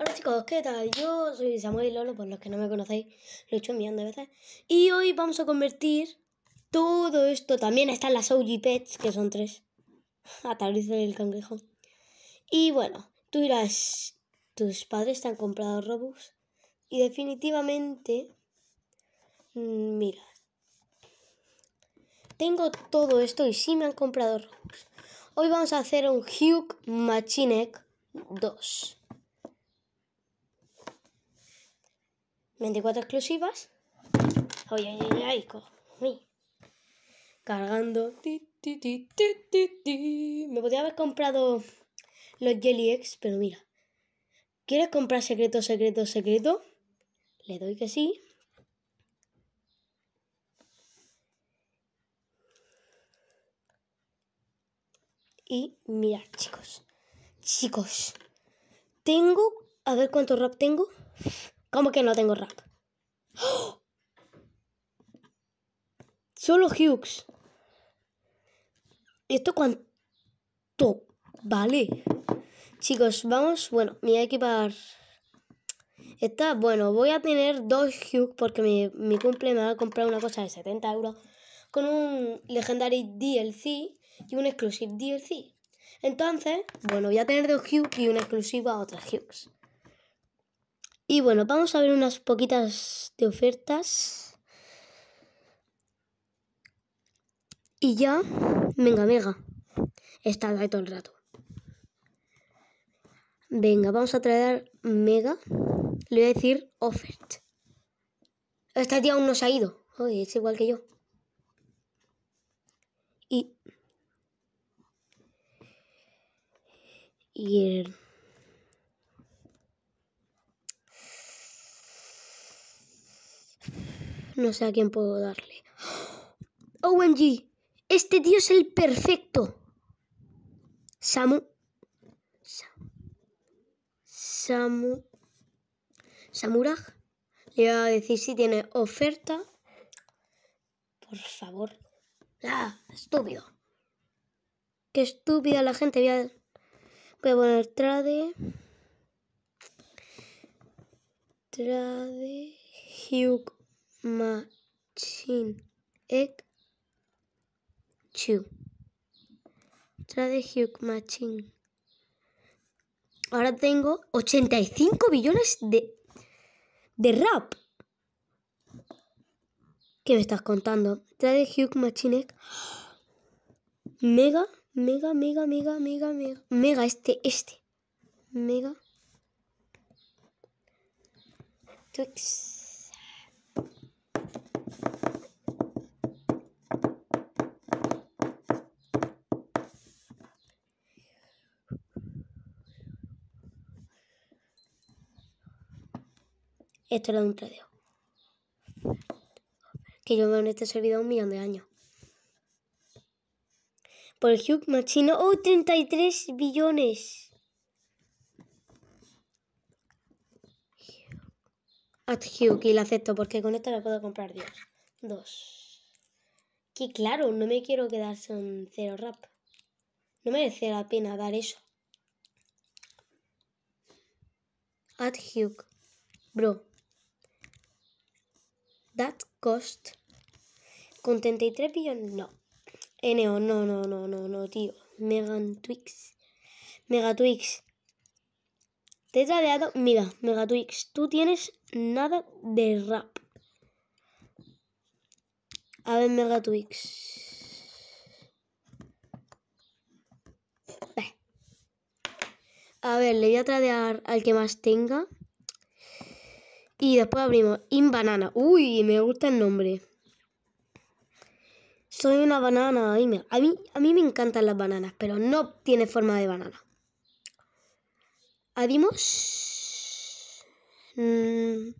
Hola chicos, ¿qué tal? Yo soy Samuel Lolo, por los que no me conocéis, lo he hecho un millón de veces. Y hoy vamos a convertir todo esto, también están las OG Pets, que son tres, a atariz del cangrejo. Y bueno, tú dirás, tus padres te han comprado Robux. Y definitivamente, mm, mira, tengo todo esto y sí me han comprado Robux. Hoy vamos a hacer un Hugh Machinek 2. 24 exclusivas. Cargando. Me podría haber comprado los Jelly Eggs, pero mira. ¿Quieres comprar secreto, secreto, secreto? Le doy que sí. Y mira, chicos. Chicos. Tengo... A ver cuánto rap tengo. ¿Cómo que no tengo rap? Solo Hughes. ¿Esto cuánto vale? Chicos, vamos. Bueno, me voy a equipar. Está bueno, voy a tener dos Hughes porque mi, cumple me va a comprar una cosa de 70 euros con un Legendary DLC y un Exclusive DLC. Entonces, bueno, voy a tener dos Hughes y una exclusiva a otras Hughes. Y bueno, vamos a ver unas poquitas de ofertas. Y ya, venga, Mega. Está ahí todo el rato. Venga, vamos a traer Mega. Le voy a decir Offert. Esta tía aún no se ha ido. Oye, es igual que yo. Y. Y No sé a quién puedo darle. OMG, este tío es el perfecto. Samu. Samu. Samu. Samuraj. Le voy a decir si tiene oferta. Por favor. Ah, estúpido. Qué estúpida la gente. Voy a, voy poner trade. Trade. Hugh machine egg chu Trade Hugh Machine. Ahora tengo 85 billones de, de rap. ¿Qué me estás contando? Trade Hugh Machine Egg. Mega, mega, mega, mega, mega, mega. Mega, este, este. Mega. Twix. Esto era de un tradeo. Que yo veo en este servidor un millón de años. Por el Hugh Machino. ¡Oh, 33 billones! At Hugh, y lo acepto porque con esto me puedo comprar Dios. Dos. Que claro, no me quiero quedar sin cero rap. No merece la pena dar eso. At Hugh. Bro that cost? Con 33 billones, no. NO, no, no, no, no, no, tío. Megatwix. Megatwix. Te he tradeado. Mira, Megatwix, tú tienes nada de rap. A ver, Megatwix. A ver, le voy a tradear al que más tenga. Y después abrimos In Banana. Uy, me gusta el nombre. Soy una banana. A mí, a mí, me encantan las bananas, pero no tiene forma de banana. Adimos. Mm.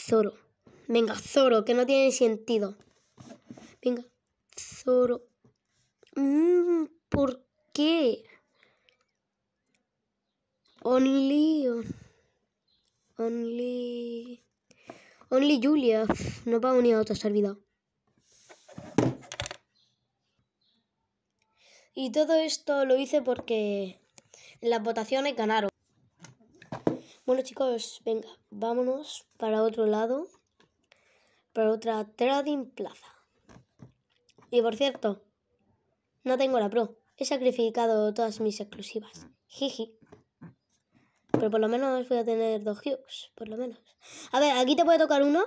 Zoro. Venga, Zoro, que no tiene sentido. Venga, Zoro. Mm, ¿Por qué? Only. Only. Only Julia. No va a unir a otro servidor. Y todo esto lo hice porque en las votaciones ganaron. Bueno chicos, venga, vámonos para otro lado, para otra Trading Plaza. Y por cierto, no tengo la Pro, he sacrificado todas mis exclusivas. Jiji. Pero por lo menos voy a tener dos Hughes, por lo menos. A ver, aquí te puede tocar uno,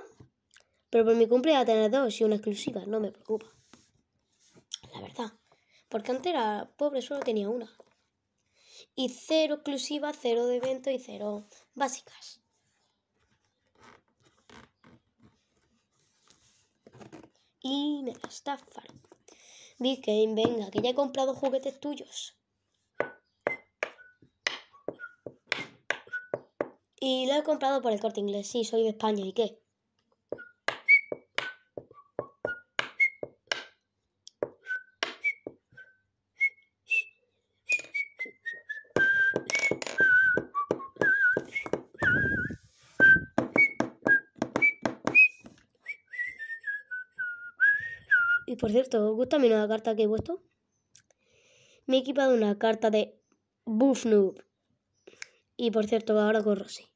pero por mi cumple voy a tener dos y una exclusiva, no me preocupa. La verdad. Porque antes era pobre, solo tenía una. Y cero exclusiva, cero de evento y cero básicas. Y me la estafan. Big Game, venga, que ya he comprado juguetes tuyos. Y lo he comprado por el corte inglés. Sí, soy de España. ¿Y qué? Y por cierto, ¿os gusta mi nueva carta que he puesto? Me he equipado una carta de Buff Noob. Y por cierto, ahora corro sí.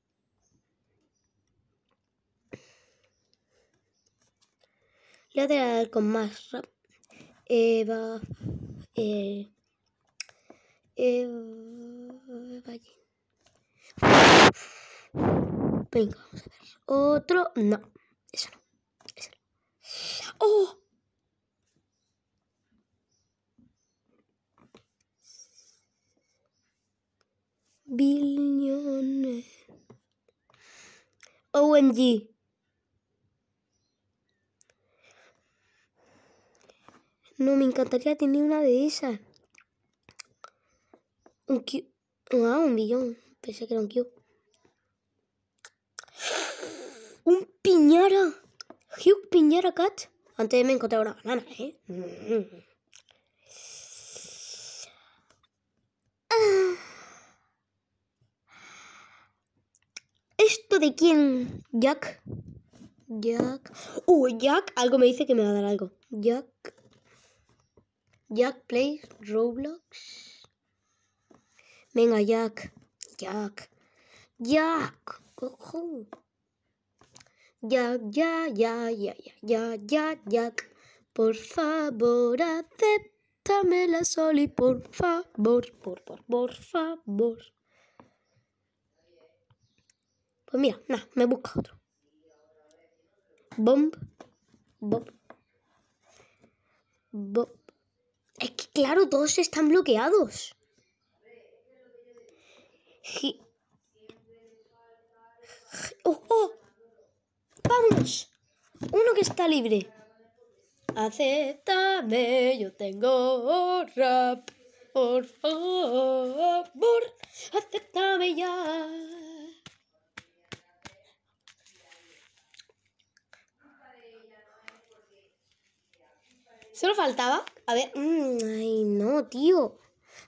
a voy dar con más rap. Eva, eh, Eva, Venga, vamos a ver. Otro. No. Eso no. Eso no. ¡Oh! Billion. OMG. No, me encantaría tener una de esas. Un Q. Ah, un billón. Pensé que era un Q. Un piñara. Hugh piñara Cat. Antes me encontrar una banana, ¿eh? Ah. ¿Esto de quién? Jack. Jack. Uh, Jack. Algo me dice que me va a dar algo. Jack. Jack plays Roblox. Venga, Jack. Jack. Jack. Cojo. Jack, ya, ya, ya, ya, ya, Jack. Por favor, acéptame la soli, por favor, por, favor, por favor. Pues mira, nada, me busca otro. Bomb, bomb, bomb. Claro, todos están bloqueados. oh, oh. ¡Vámonos! Uno que está libre. Acéptame, yo tengo rap. Por favor, acéptame ya. Solo faltaba, a ver, mm, ay no, tío.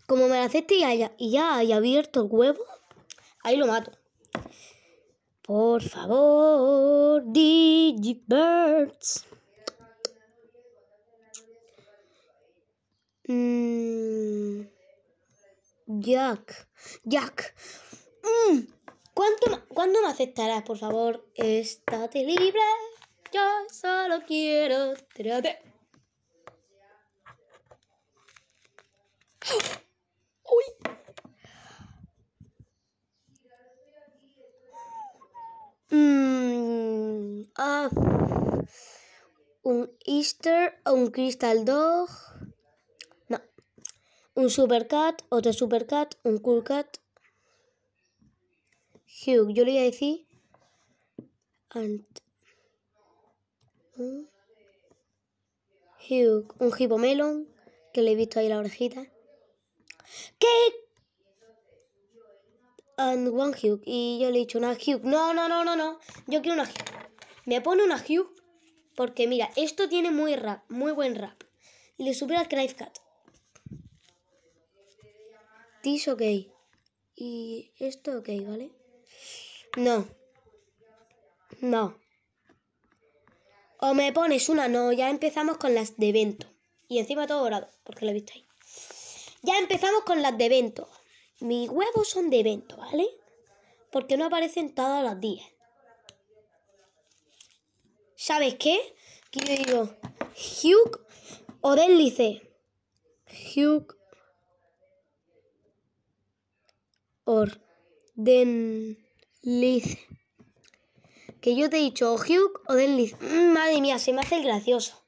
Como me la acepte y, ya haya abierto el huevo, ahí lo mato. Por favor, Digibirds. Birds. Mm, Jack, Jack. Mm, ¿Cuándo me aceptarás, por favor? Estate libre. Yo solo quiero... Uy. Mm, ah. un Easter, un Crystal Dog. No. Un Supercat, otro Cat un Cool Cat. Hugh, yo le voy a decir. ¿Mm? Hugh, un Hippomelon, que le he visto ahí la orejita. ¿Qué? And one Y yo le he dicho una Hugh. No, no, no, no, no. Yo quiero una Hugh. Me pone una Hugh. Porque mira, esto tiene muy rap, muy buen rap. Y le sube al Knife Cat. This ok. Y esto ok, ¿vale? No. No. O me pones una, no. Ya empezamos con las de evento. Y encima todo dorado, porque lo he visto ahí. Ya empezamos con las de evento. Mis huevos son de evento, ¿vale? Porque no aparecen todas las 10. ¿Sabes qué? Que yo digo Hugh o Denlice. Hugh or Denlice. Que yo te he dicho o Hugh o Denlice. Mm, madre mía, se me hace gracioso.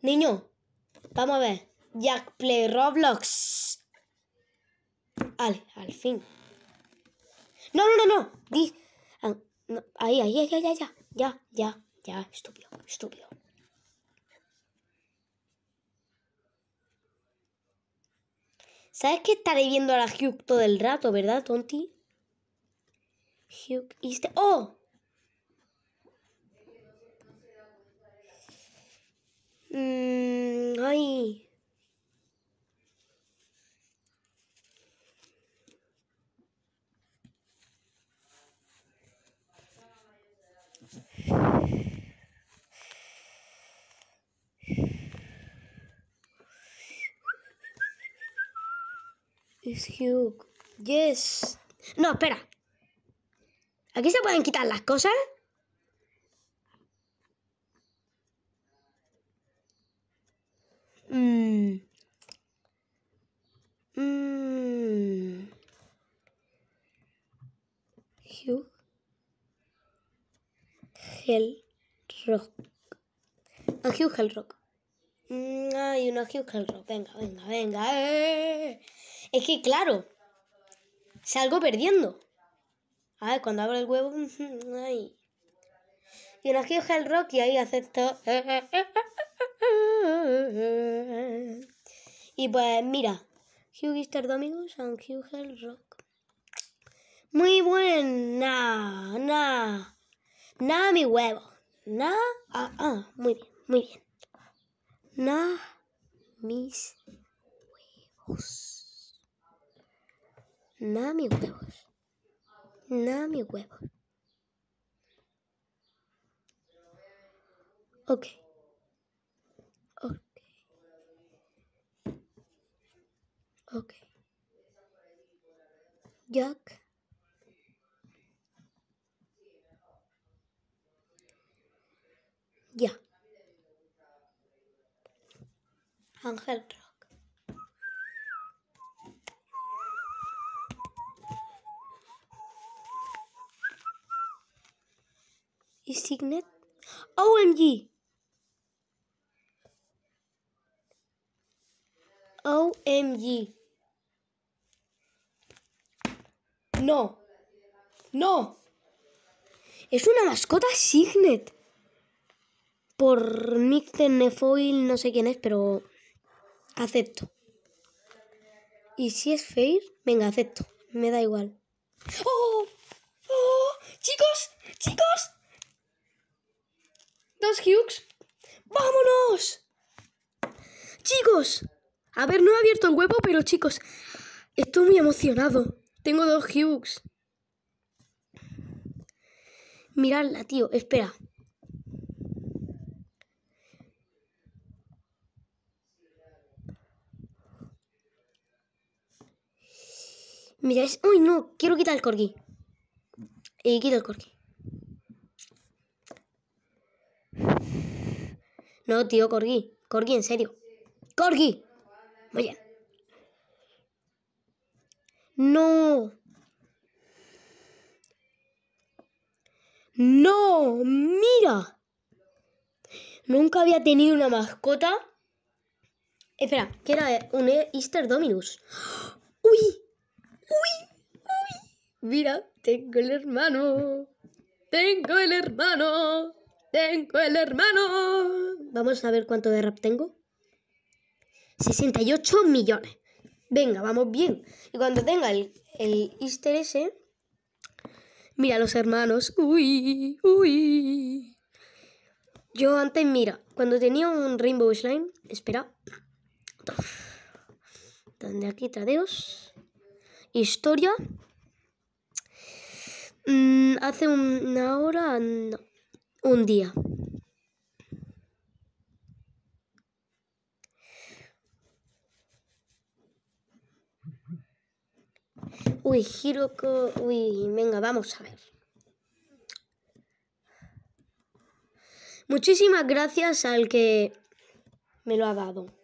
Niño, vamos a ver. Jack Play Roblox. Al, al fin. No, no, no, no. Di, ah, ahí, Ahí, ahí, ahí, ya, ya, ya, ya, ya, estúpido, estúpido. ¿Sabes que estaré viendo a la Hugh todo el rato, verdad, Tonti? Hugh y este... ¡Oh! Mmm. ay. Hugh. Yes. No, espera. ¿Aquí se pueden quitar las cosas? Mmm. Mmm. Hugh. Hell Rock. No, Hugh Hell Rock. Mm, no, hay Hugh Hell Rock. Venga, venga, venga. Eh. Es que, claro, salgo perdiendo. A ver, cuando abro el huevo... Ay. Y una Hugh el rock y ahí acepto... Y pues, mira. Hugh Easter Domingos and Hugh Hell Rock. Muy buena. Nah. Nah, mi huevo. Nah. Ah, ah. Muy bien, muy bien. Nah, mis huevos. Nada mis huevos. Nada mis huevos. Ok. Ok. Ok. Jack. Ya. Ángel Signet. OMG. OMG. No. No. Es una mascota Signet. Por Nick Nefoil, no sé quién es, pero acepto. ¿Y si es Fair? Venga, acepto. Me da igual. ¡Oh! ¡Oh! ¡Chicos! ¡Chicos! Dos Hughes. ¡Vámonos! Chicos, a ver, no he abierto el huevo, pero chicos, estoy muy emocionado. Tengo dos Hughes. Miradla, tío, espera. Mira, Uy, no, quiero quitar el corgi. Eh, quito el corgi. No, tío, Corgi. Corgi, en serio. ¡Corgi! Muy ¡No! ¡No! ¡Mira! Nunca había tenido una mascota. Espera, que era un Easter Dominus. ¡Uy! ¡Uy! ¡Uy! Mira, tengo el hermano. Tengo el hermano. Tengo el hermano. Vamos a ver cuánto de rap tengo. 68 millones. Venga, vamos bien. Y cuando tenga el, el easter ese... Mira, los hermanos. Uy, uy. Yo antes, mira, cuando tenía un Rainbow Slime... Espera. Donde aquí tradeos. Historia. Mm, hace una hora un día. Uy, Hiroko. Uy, venga, vamos a ver. Muchísimas gracias al que me lo ha dado.